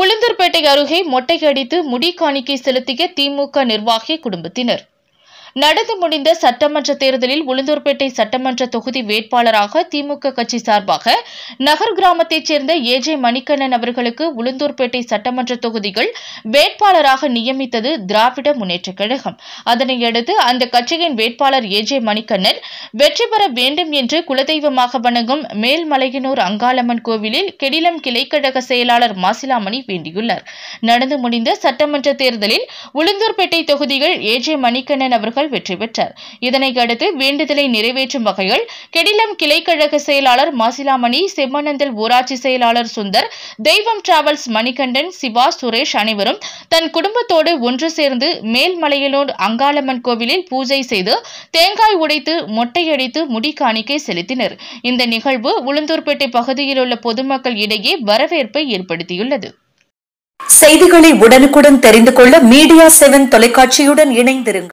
உளுந்தூர்பேட்டை அருகே மொட்டை அடித்து முடி காணிக்கை செலுத்திய திமுக நிர்வாகி குடும்பத்தினர் நடந்து முடிந்த சட்டமன்ற தேர்தலில் உளுந்தூர்பேட்டை சட்டமன்ற தொகுதி வேட்பாளராக திமுக கட்சி சார்பாக நகர் கிராமத்தைச் சேர்ந்த ஏஜே மணிக்கண்ணன் அவர்களுக்கு உளுந்தூர்பேட்டை சட்டமன்ற தொகுதிகள் வேட்பாளராக நியமித்தது திராவிட முன்னேற்றக் கழகம் அதனையடுத்து அந்த கட்சியின் வேட்பாளர் ஏஜே மணிகண்ணன் வெற்றி பெற வேண்டும் என்று குலதெய்வமாக வணங்கும் மேல்மலையனூர் அங்காளம்மன் கோவிலில் கெடிலம் கிளைக்கழக செயலாளர் மாசிலாமணி வேண்டியுள்ளார் நடந்து முடிந்த சட்டமன்ற தேர்தலில் உளுந்தூர்பேட்டை தொகுதிகள் ஏஜே மணிக்கண்ணன் அவர்கள் வாக்குகள் வெற்றி பெற்றார் இதனை அடுத்து வேண்டுதலை நிறைவேற்றும் வகையில் கெடிலம் கிளைக்கழக செயலாளர் மாசிலாமணி செம்மனந்தல் ஊராட்சி செயலாளர் சுந்தர் தெய்வம் டிராவல்ஸ் மணிகண்டன் சிவா சுரேஷ் அனைவரும் தன் குடும்பத்தோடு ஒன்று சேர்ந்து மேல்மலையனூர் அங்காளம்மன் கோவிலில் பூஜை செய்து தேங்காய் உடைத்து மொட்டையடித்து முடி காணிக்கை செலுத்தினர் இந்த நிகழ்வு உளுந்தூர்பேட்டை பகுதியில் உள்ள பொதுமக்கள் இடையே வரவேற்பை ஏற்படுத்தியுள்ளது செய்திகளை உடனுக்குடன் தெரிந்து கொள்ள மீடியா செவன் தொலைக்காட்சியுடன் இணைந்திருங்கள்